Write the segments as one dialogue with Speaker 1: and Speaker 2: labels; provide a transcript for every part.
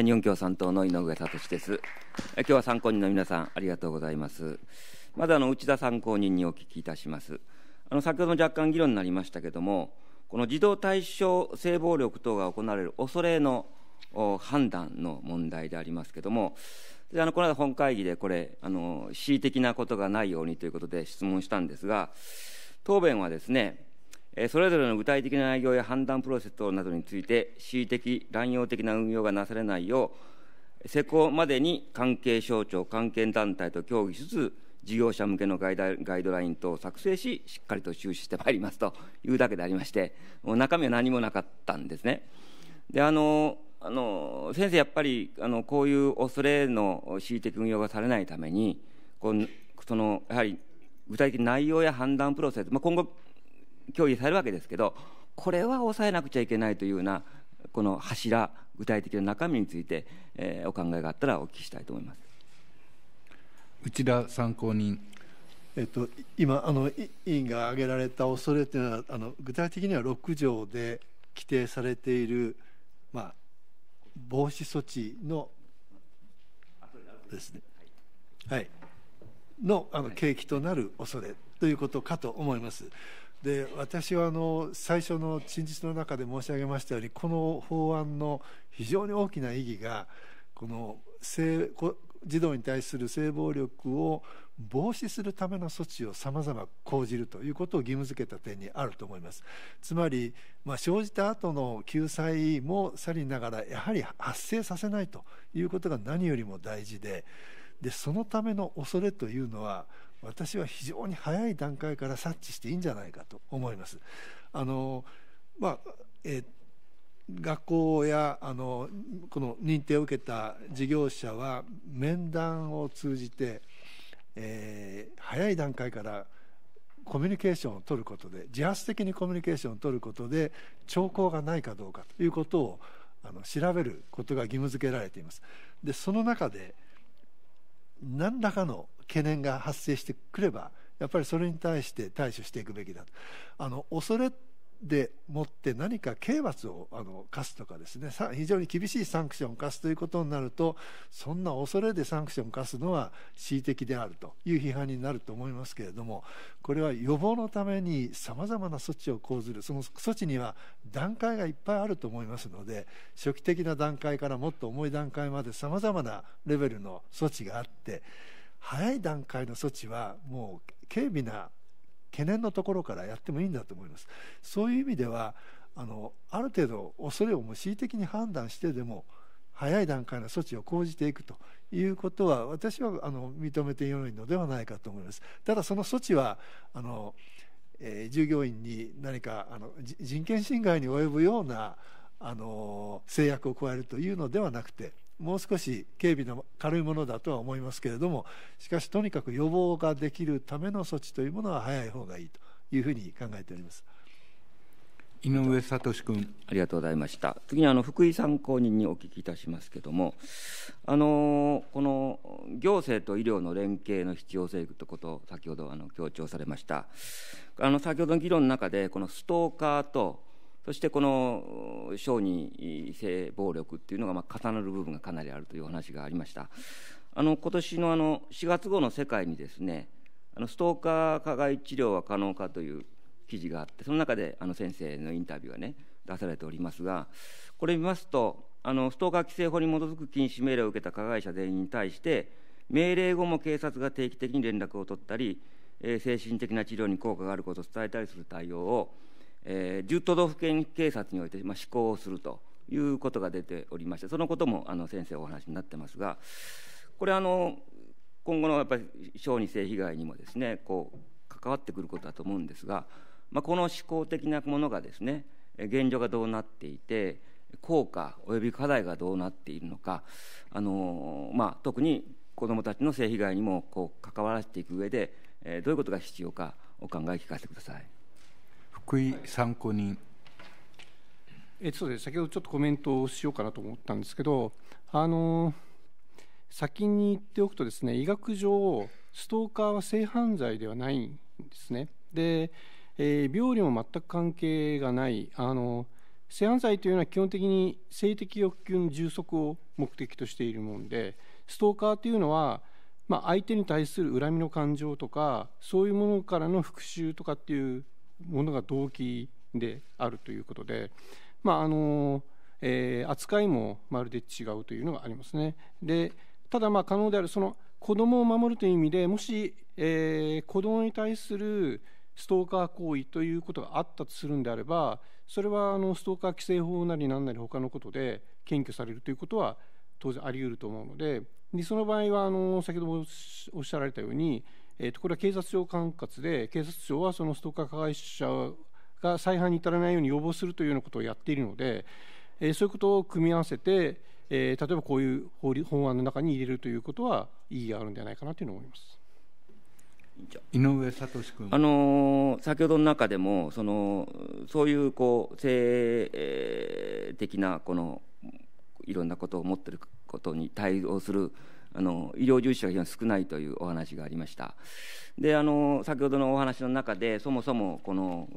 Speaker 1: 日本共産党の井上聡です。今日は参考人の皆さん、ありがとうございます。まずあの内田参考人にお聞きいたします。あの先ほども若干議論になりましたけれども、この児童対象性暴力等が行われる恐れの判断の問題でありますけれども、であのこの間、本会議でこれあの、恣意的なことがないようにということで質問したんですが、答弁はですね、それぞれの具体的な内容や判断プロセス等などについて、恣意的、乱用的な運用がなされないよう、施行までに関係省庁、関係団体と協議しつつ、事業者向けのガイドライン等を作成し、しっかりと収支してまいりますというだけでありまして、もう中身は何もなかったんですね。であのあの先生、やっぱりあのこういう恐れの恣意的運用がされないために、こそのやはり具体的内容や判断プロセス、まあ、今後、共有されるわけですけどこれは抑えなくちゃいけないというようなこの柱具体的な中身について、えー、お考えがあったらお聞きしたいと思います内田
Speaker 2: 参考人、えっと、今あの委員が挙げられた恐れというのはあの具体的には6条で規定されている、まあ、防止措置のですね、はい、のあの契機となる恐れということかと思います。で私はあの最初の陳述の中で申し上げましたようにこの法案の非常に大きな意義がこの性児童に対する性暴力を防止するための措置をさまざま講じるということを義務付けた点にあると思いますつまり、まあ、生じた後の救済もさりながらやはり発生させないということが何よりも大事ででそのための恐れというのは私は非常に早い段階から察知していいんじゃないかと思います。あのまあ、え学校やあのこの認定を受けた事業者は面談を通じて、えー、早い段階からコミュニケーションを取ることで自発的にコミュニケーションを取ることで兆候がないかどうかということをあの調べることが義務付けられています。でその中で何らかの懸念が発生してくればやっぱりそれに対して対処していくべきだあの恐れでもって何か刑罰をあの課すとかですね非常に厳しいサンクションを課すということになるとそんな恐れでサンクションを課すのは恣意的であるという批判になると思いますけれどもこれは予防のためにさまざまな措置を講ずるその措置には段階がいっぱいあると思いますので初期的な段階からもっと重い段階までさまざまなレベルの措置があって早い段階の措置はもう軽微な懸念のところからやってもいいんだと思いますそういう意味ではあのある程度恐れをも恣意的に判断してでも早い段階の措置を講じていくということは私はあの認めてよいのではないかと思いますただその措置はあの、えー、従業員に何かあの人権侵害に及ぶようなあの制約を加えるというのではなくてもう少し警備の軽いものだとは思いますけれどもしかしとにかく予防ができるための措置というものは早い方がいいというふうに考えております
Speaker 1: 井上聡君ありがとうございました次にあの福井参考人にお聞きいたしますけれどもあのこの行政と医療の連携の必要性ということを先ほどあの強調されましたあの先ほどの議論の中でこのストーカーとそしてこの小児性暴力っていうのがまあ重なる部分がかなりあるという話がありました。あの今年のあの4月号の世界にですね、あのストーカー加害治療は可能かという記事があって、その中であの先生のインタビューがね、出されておりますが、これ見ますと、あのストーカー規制法に基づく禁止命令を受けた加害者全員に対して、命令後も警察が定期的に連絡を取ったり、精神的な治療に効果があることを伝えたりする対応を、えー、10都道府県警察において、まあ、施行をするということが出ておりましてそのこともあの先生お話になってますがこれあの今後のやっぱり小児性被害にもですねこう関わってくることだと思うんですが、まあ、この思考的なものがですね現状がどうなっていて効果及び課題がどうなっているのかあの、まあ、特に子どもたちの性被害にもこう関わらせていく上で、えどういうことが必要かお考え聞かせてください。福井参考人。
Speaker 3: えそうです先ほどちょっとコメントをしようかなと思ったんですけど、あの先に言っておくとですね医学上ストーカーは性犯罪ではないんですねで、えー、病理も全く関係がないあの性犯罪というのは基本的に性的欲求の充足を目的としているものでストーカーというのは、まあ、相手に対する恨みの感情とかそういうものからの復讐とかっていうものが動機であるということで、まああのえー、扱いもまるで違うというのがありますね。でただまあ可能であるその子どもを守るという意味でもし、えー、子どもに対するストーカー行為ということがあったとするんであればそれはあのストーカー規制法なり何なり他のことで検挙されるということは当然あり得ると思うのででその場合はあの先ほどもおっしゃられたようにえー、とこれは警察庁管轄で警察庁はそのストーカー加害者が再犯に至らないように要望するというようなことをやっているので、えー、そういうことを組み合わせて、えー、例えばこういう法法案の中に入れるということは意義があるんじゃないかなというの思います。井上聡君
Speaker 1: あの先ほどの中でもそのそういうこう性的なこのいろんなことを持っていることに対応するあの医療従事者が非常に少ないというお話がありましたであの先ほどのお話の中でそもそもこの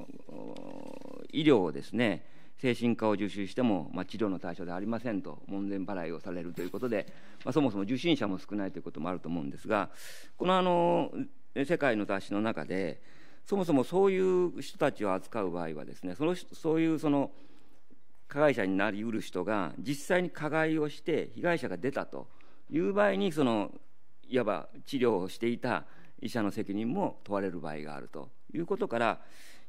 Speaker 1: 医療をですね精神科を受診しても、まあ、治療の対象ではありませんと門前払いをされるということで、まあ、そもそも受診者も少ないということもあると思うんですがこのあの世界の雑誌の中でそもそもそういう人たちを扱う場合はですねそのそういうその加害者になりうる人が実際に加害をして被害者が出たという場合にそのいわば治療をしていた医者の責任も問われる場合があるということから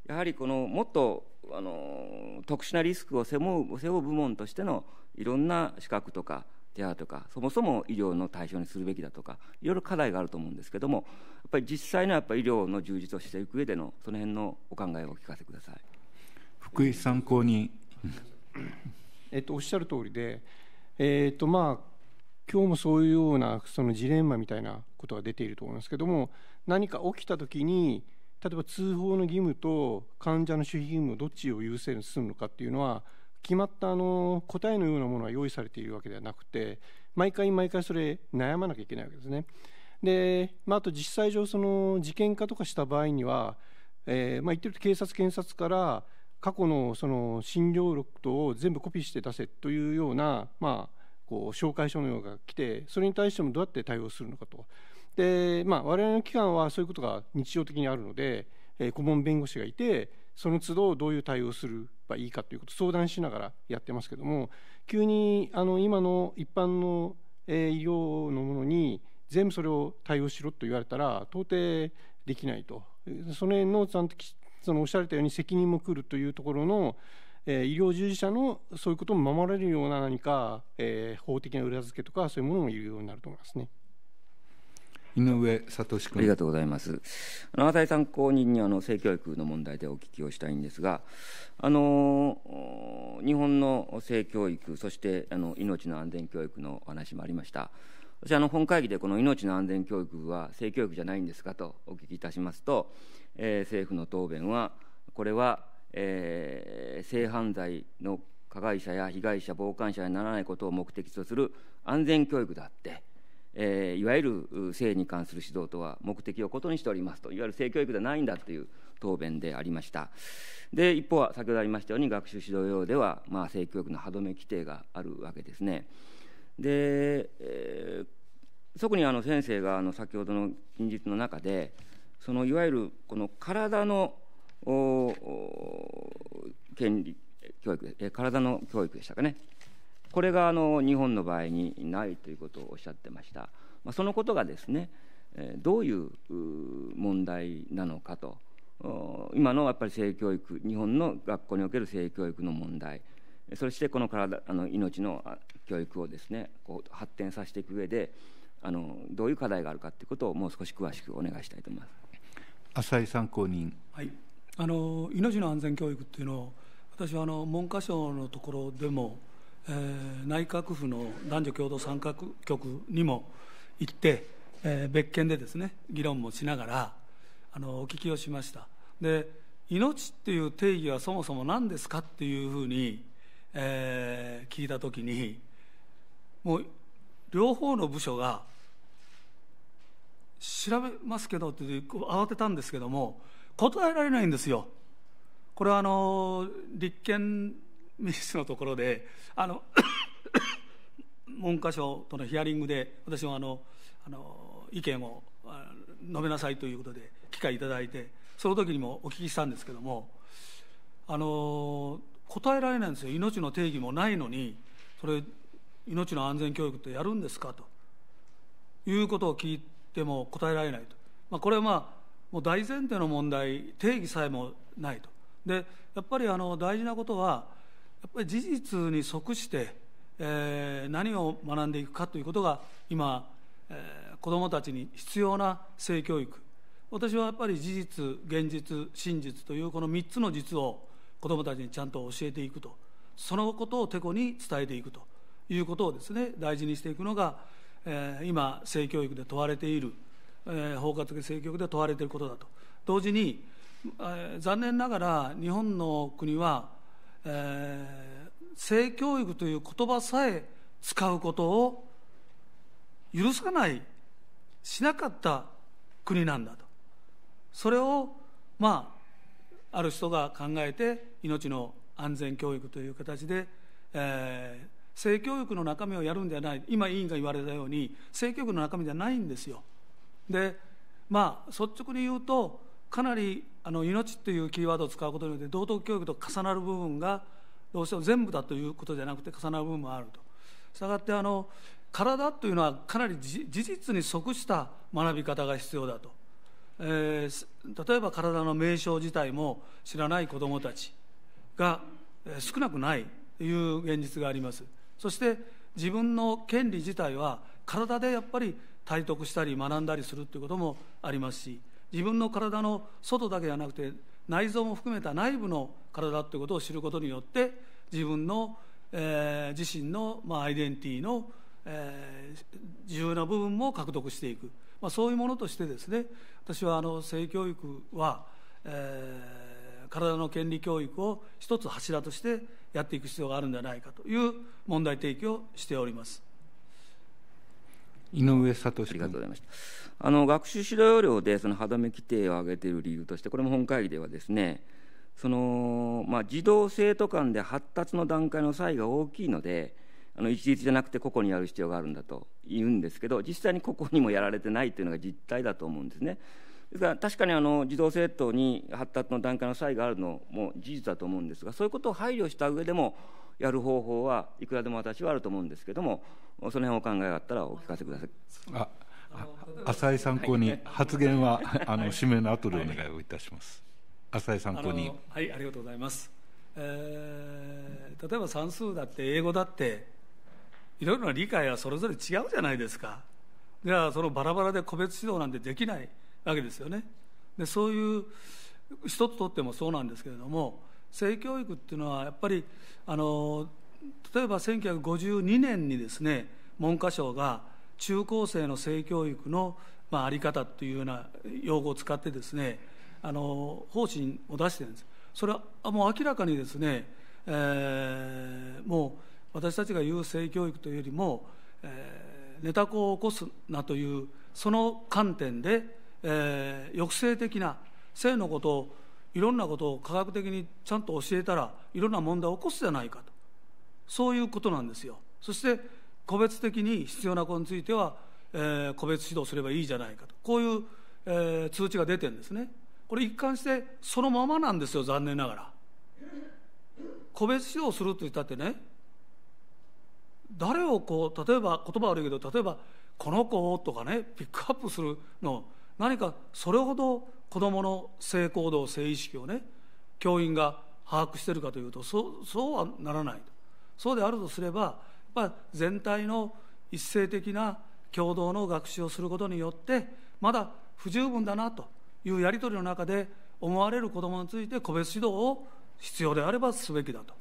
Speaker 1: やはりこのもっとあの特殊なリスクを背負う部門としてのいろんな資格とか手当とかそもそも医療の対象にするべきだとかいろいろ課題があると思うんですけどもやっぱり実際のやっぱ医療の充実をしていく上でのその辺のお考えをお聞かせください福井参考人えっと、おっしゃる通りで、え
Speaker 3: っとまあ今日もそういうようなそのジレンマみたいなことが出ていると思いますけども何か起きた時に例えば通報の義務と患者の守秘義務をどっちを優先するのかっていうのは決まったあの答えのようなものは用意されているわけではなくて毎回毎回それ悩まなきゃいけないわけですね。で、まあ、あと実際上その事件化とかした場合には、えまあ、言ってると警察検察から過去のその診療録とを全部コピーして出せというような、まあ、こう紹介書のようが来てそれに対してもどうやって対応するのかと。でまあ、我々の機関はそういうことが日常的にあるので、えー、顧問弁護士がいてその都度どういう対応すればいいかということを相談しながらやってますけども急にあの今の一般の、えー、医療のものに全部それを対応しろと言われたら到底できないとその辺のちゃんとそのおっしゃられたように責任も来るというところの、え医療従事者のそういうことも守られるような何か、え法的な裏付けとかそういうものもいるようになると思いますね。
Speaker 2: 井
Speaker 1: 上聡君ありがとうございますあの浅井参考人にあの性教育の問題でお聞きをしたいんですがあの日本の性教育そしてあの命の安全教育のお話もありました私あの本会議でこの命の安全教育は性教育じゃないんですかとお聞きいたしますと、えー、政府の答弁はこれはえー、性犯罪の加害者や被害者傍観者にならないことを目的とする安全教育であって、えー、いわゆる性に関する指導とは目的を異にしておりますといわゆる性教育ではないんだという答弁でありましたで一方は先ほどありましたように学習指導要領では、まあ、性教育の歯止め規定があるわけですねで、えー、特にあの先生があの先ほどの近日の中でそのいわゆるこの体の権利教育、え体の教育でしたかね。これがあの日本の場合にないということをおっしゃってました。まあ、そのことがですね、どういう問題なのかと、今のやっぱり性教育、日本の学校における性教育の問題、そしてこの体あの命の教育をですね、こう発展させていく上で、あのどういう課題があるかということをもう少し詳しくお願いしたいと思います。浅井参考人。
Speaker 4: はい。あの命の安全教育っていうのを私はあの文科省のところでも、えー、内閣府の男女共同参画局にも行って、えー、別件でですね議論もしながらあのお聞きをしましたで命っていう定義はそもそも何ですかっていうふうに、えー、聞いた時にもう両方の部署が調べますけどって慌てたんですけども答えられないんですよ。これはあの立憲民主のところであの 文科省とのヒアリングで私もあのあの意見を述べなさいということで機会いただいてその時にもお聞きしたんですけどもあの答えられないんですよ命の定義もないのにそれ命の安全教育ってやるんですかということを聞いても答えられないと、まあ、これはまあもう大前提の問題定義さえもないとでやっぱりあの大事なことはやっぱり事実に即して、えー、何を学んでいくかということが今、えー、子どもたちに必要な性教育私はやっぱり事実現実真実というこの3つの実を子どもたちにちゃんと教えていくとそのことをてこに伝えていくということをですね大事にしていくのが、えー、今性教育で問われているえー、包括的政局で問われていることだと同時に、えー、残念ながら日本の国は、えー、性教育という言葉さえ使うことを許さないしなかった国なんだとそれをまあある人が考えて命の安全教育という形で、えー、性教育の中身をやるんじゃない今委員が言われたように性教育の中身じゃないんですよでまあ率直に言うとかなりあの命というキーワードを使うことによって道徳教育と重なる部分がどうしても全部だということじゃなくて重なる部分もあると。したがってあの体というのはかなり事実に即した学び方が必要だと、えー、例えば体の名称自体も知らない子どもたちが少なくないという現実がありますそして自分の権利自体は体でやっぱり体得したり学んだりするということもありますし自分の体の外だけではなくて内臓も含めた内部の体ということを知ることによって自分の、えー、自身の、まあ、アイデンティティの、えー、重要な部分も獲得していく、まあ、そういうものとしてですね私はあの性教育は、えー、体の権利教育を一つ柱としてやっていく必要があるんじゃないかという問題提起をしております。
Speaker 1: 井上聡ありがとうございましたあの学習指導要領でその歯止め規定を挙げている理由としてこれも本会議ではですねその、まあ、児童生徒間で発達の段階の差異が大きいのであの一律じゃなくて個々にやる必要があるんだと言うんですけど実際に個々にもやられてないというのが実態だと思うんですね。ですから確かにあの児童生徒に発達の段階の差異があるのも事実だと思うんですがそういうことを配慮した上でもやる方法はいくらでも私はあると思うんですけれどもその辺お考えがあったらお聞かせください。あ浅井参考に発言は、あの指名の後でお願いをいたします。浅井参考に
Speaker 4: はいありがとうございます。えー、例えば算数だって英語だっていろいろな理解はそれぞれ違うじゃないですか。じゃあそのバラバラで個別指導なんてできないわけですよね。でそういう人とってもそうなんですけれども性教育っていうのはやっぱりあの例えば1952年にですね文科省が中高生の性教育の、まあ、あり方というような用語を使ってですねあの方針を出してるんですそれはもう明らかにですね、えー、もう私たちが言う性教育というよりも、えー、ネタコを起こすなというその観点で、えー、抑制的な性のことをいろんなことを科学的にちゃんと教えたらいろんな問題を起こすじゃないかとそういうことなんですよそして個別的に必要な子については、えー、個別指導すればいいじゃないかとこういう、えー、通知が出てるんですねこれ一貫してそのままなんですよ残念ながら個別指導すると言ったってね誰をこう例えば言葉悪いけど例えばこの子とかねピックアップするの何かそれほど子どもの性行動性意識をね教員が把握してるかというとそうそうはならないそうであるとすればまあ、全体の一斉的な共同の学習をすることによってまだ不十分だなというやり取りの中で思われる子どもについて個別指導を必要であればすべきだと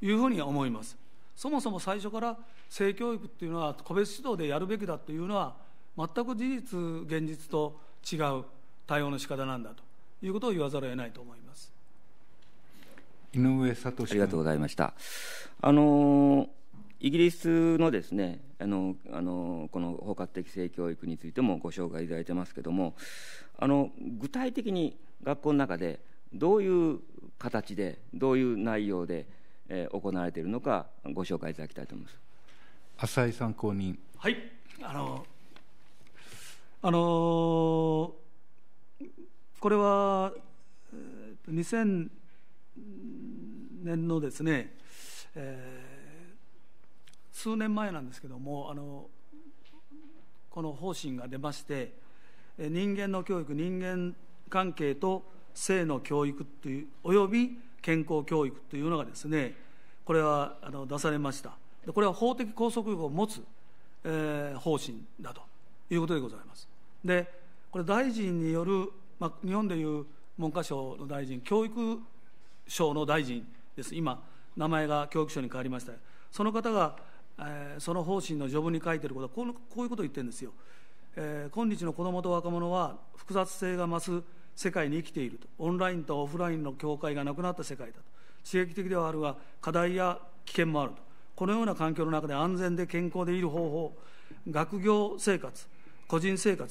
Speaker 4: いうふうに思いますそもそも最初から性教育っていうのは個別指導でやるべきだというのは全く事実現実と違う対応の仕方なんだということを言わざるを得ないと思います
Speaker 1: 井上聡ありがとうございましたあのイギリスのですねあのあのこの包括的性教育についてもご紹介いただいてますけどもあの具体的に学校の中でどういう形でどういう内容で、えー、行われているのかご紹介いただきたいと思います
Speaker 2: 浅井参
Speaker 3: 考人はい
Speaker 4: あの
Speaker 1: あの
Speaker 4: これは2000年のですね、えー、数年前なんですけどもあのこの方針が出まして人間の教育人間関係と性の教育というおよび健康教育というのがですねこれはあの出されましたこれは法的拘束力を持つ、えー、方針だということでございますでこれ大臣による、まあ、日本でいう文科省の大臣教育省の大臣です今名前が教育省に変わりましたその方が、えー、その方針の序文に書いてることはこのこういうことを言ってるんですよ、えー、今日の子どもと若者は複雑性が増す世界に生きているとオンラインとオフラインの境界がなくなった世界だと刺激的ではあるが課題や危険もあるとこのような環境の中で安全で健康でいる方法学業生活個人生活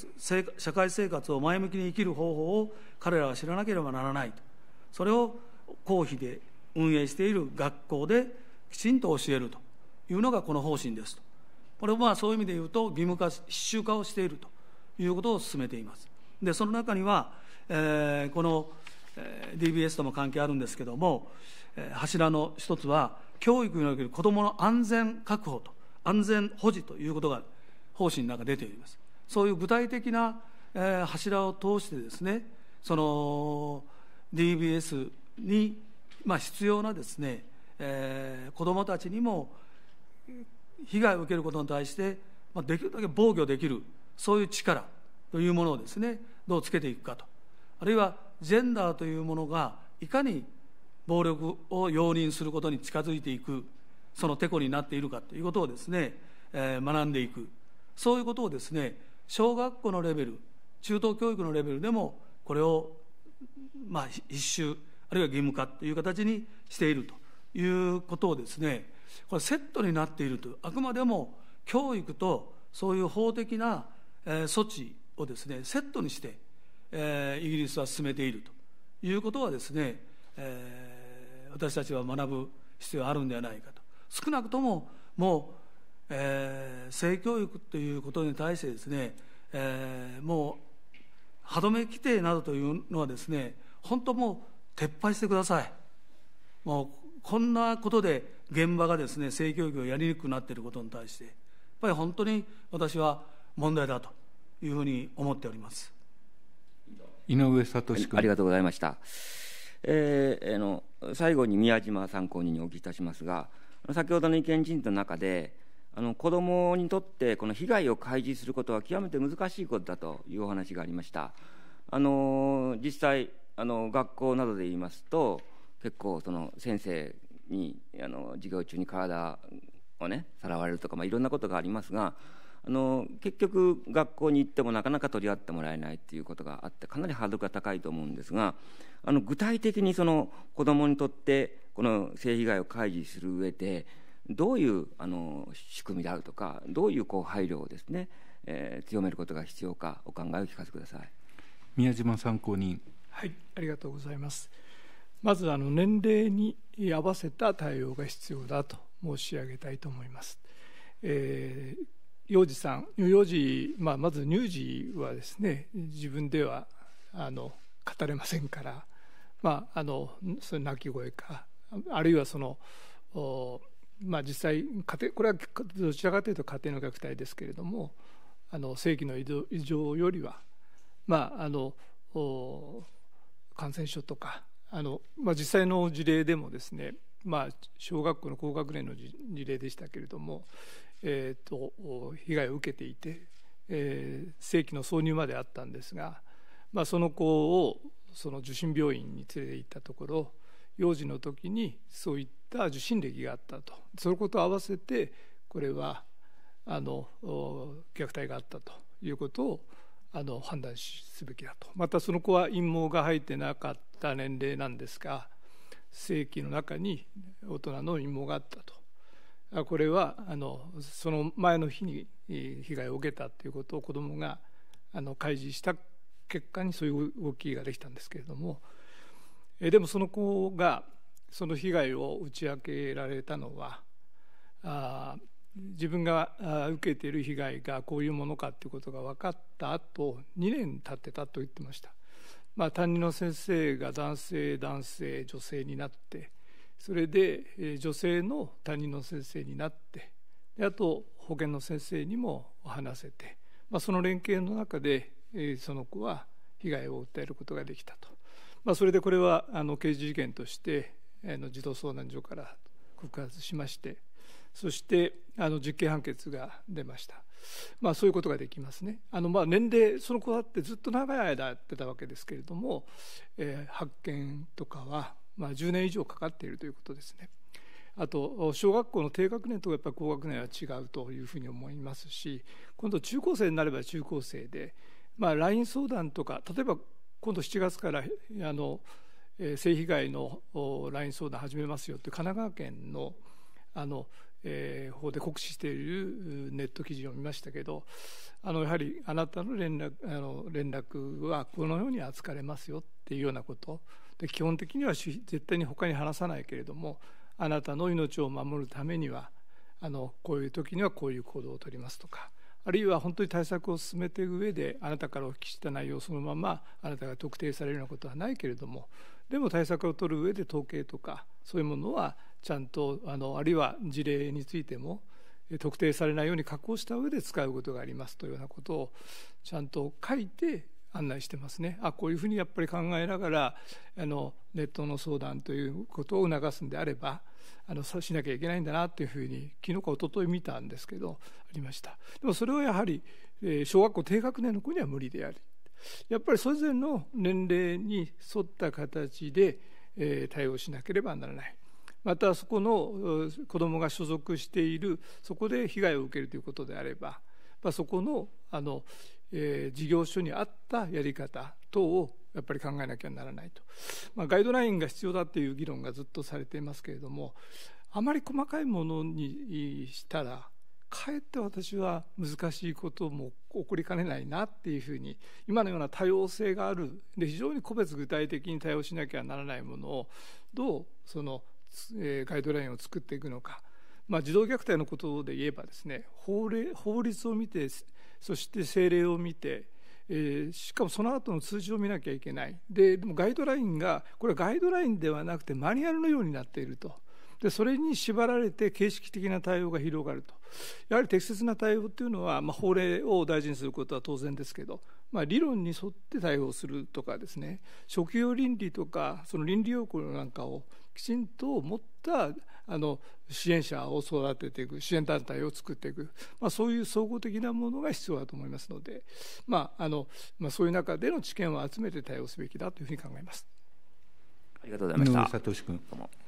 Speaker 4: 社会生活を前向きに生きる方法を彼らは知らなければならないとそれを公費で運営している学校できちんと教えるというのがこの方針ですとこれはまあそういう意味で言うと義務化必修化をしているということを進めていますでその中には、えー、この DBS とも関係あるんですけれども柱の一つは教育における子どもの安全確保と安全保持ということが方針の中出ていますそういう具体的な、え柱を通してですねその DBS に、まあ、必要なですね、え子どもたちにも被害を受けることに対して、まあ、できるだけ防御できるそういう力というものをですねどうつけていくかとあるいはジェンダーというものがいかに暴力を容認することに近づいていくそのてこになっているかということをですね、え学んでいくそういうことをですね小学校のレベル中等教育のレベルでもこれをまあ一周あるいは義務化という形にしているということをですねこれセットになっているとあくまでも教育とそういう法的な、え措置をですねセットにして、えイギリスは進めているということはですね、え私たちは学ぶ必要があるんではないかと少なくとももうえー、性教育ということに対してですね、えー、もう歯止め規定などというのはですね本当もう撤廃してくださいもうこんなことで現場がですね性教育をやりにくくなっていることに対してやっぱり本当に私は問題だというふうに思っております
Speaker 1: 井上聡君、はい、ありがとうございました、えー、あの最後に宮島参考人にお聞きいたしますが先ほどの意見陳述の中であの子どもにとってこの被害を開示することは極めて難しいことだというお話がありましたあの実際あの学校などで言いますと結構その先生にあの授業中に体をねさらわれるとか、まあ、いろんなことがありますがあの結局学校に行ってもなかなか取り合ってもらえないっていうことがあってかなりハードルが高いと思うんですがあの具体的にその子どもにとってこの性被害を開示する上でどういうあの仕組みであるとかどういうこう配慮をですね、えー、強めることが必要かお考えを聞かせください宮島参考人
Speaker 5: はいありがとうございますまずあの年齢に合わせた対応が必要だと申し上げたいと思います、えー、幼児さん幼児、まあ、まず乳児はですね自分ではあの語れませんから、まあ、あのその泣き声かあるいはそのおまあ、実際家庭これはどちらかというと家庭の虐待ですけれどもあの正規の異常よりは、まあ、あの感染症とかあの、まあ、実際の事例でもですね、まあ、小学校の高学年の事例でしたけれども、えーと、被害を受けていて、えー、正規の挿入まであったんですが、まあ、その子をその受診病院に連れて行ったところ幼児の時にそういったた受信歴があったとそのことを合わせてこれはあの虐待があったということをあの判断すべきだとまたその子は陰謀が入ってなかった年齢なんですが性器の中に大人の陰謀があったとこれはあのその前の日に被害を受けたということを子どもがあの開示した結果にそういう動きができたんですけれどもえでもその子がその被害を打ち明けられたのはあ自分が受けている被害がこういうものかということが分かった後2年経ってたと言ってました、まあ、担任の先生が男性男性女性になってそれで女性の担任の先生になってあと保健の先生にも話せて、まあ、その連携の中でその子は被害を訴えることができたと、まあ、それでこれはあの刑事事件としての児童相談所から告発しましてそしてあの実刑判決が出ました、まあ、そういうことができますねあの、まあ、年齢その子だってずっと長い間やってたわけですけれども、えー、発見とかは、まあ、10年以上かかっているということですねあと小学校の低学年とやっぱ高学年は違うというふうに思いますし今度中高生になれば中高生で、まあ、LINE 相談とか例えば今度7月からあの性被害の LINE 相談始めますよって神奈川県のあの、えー、方で告知しているネット記事を見ましたけどあのやはりあなたの連絡あの連絡はこのように扱われますよっていうようなことで基本的には絶対に他に話さないけれどもあなたの命を守るためにはあのこういう時にはこういう行動をとりますとか。あるいは本当に対策を進めていく上であなたからお聞きした内容をそのままあなたが特定されるようなことはないけれどもでも対策を取る上で統計とかそういうものはちゃんとあのあるいは事例についても特定されないように加工した上で使うことがありますというようなことをちゃんと書いて案内してますねあこういうふうにやっぱり考えながらあのネットの相談ということを促すんであればあのしなきゃいけないんだなというふうに昨日か一昨日見たんですけどありましたでもそれはやはり小学校低学年の子には無理でありやっぱりそれぞれの年齢に沿った形で対応しなければならない。またそこの子どもが所属しているそこで被害を受けるということであれば、まあ、そこのあの、えー、事業所に合ったやり方等をやっぱり考えなきゃならないと、まあ、ガイドラインが必要だという議論がずっとされていますけれどもあまり細かいものにしたらかえって私は難しいことも起こりかねないなっていうふうに今のような多様性があるで非常に個別具体的に対応しなきゃならないものをどうその、えガイドラインを作っていくのか、まあ、児童虐待のことで言えばですね法令法律を見てそして政令を見てえー、しかもその後の通知を見なきゃいけないででもガイドラインがこれはガイドラインではなくてマニュアルのようになっているとでそれに縛られて形式的な対応が広がるとやはり適切な対応というのは、まあ、法令を大事にすることは当然ですけど、まあ、理論に沿って対応するとかですね職業倫理とかその倫理要項なんかをきちんと持ったあの支援者を育てていく支援団体を作っていく、まあ、そういう総合的なものが必要だと思いますので、まああのまあ、そういう中での知見を集めて対応すべきだというふうに考えます。
Speaker 1: ありがとうございまし
Speaker 5: た。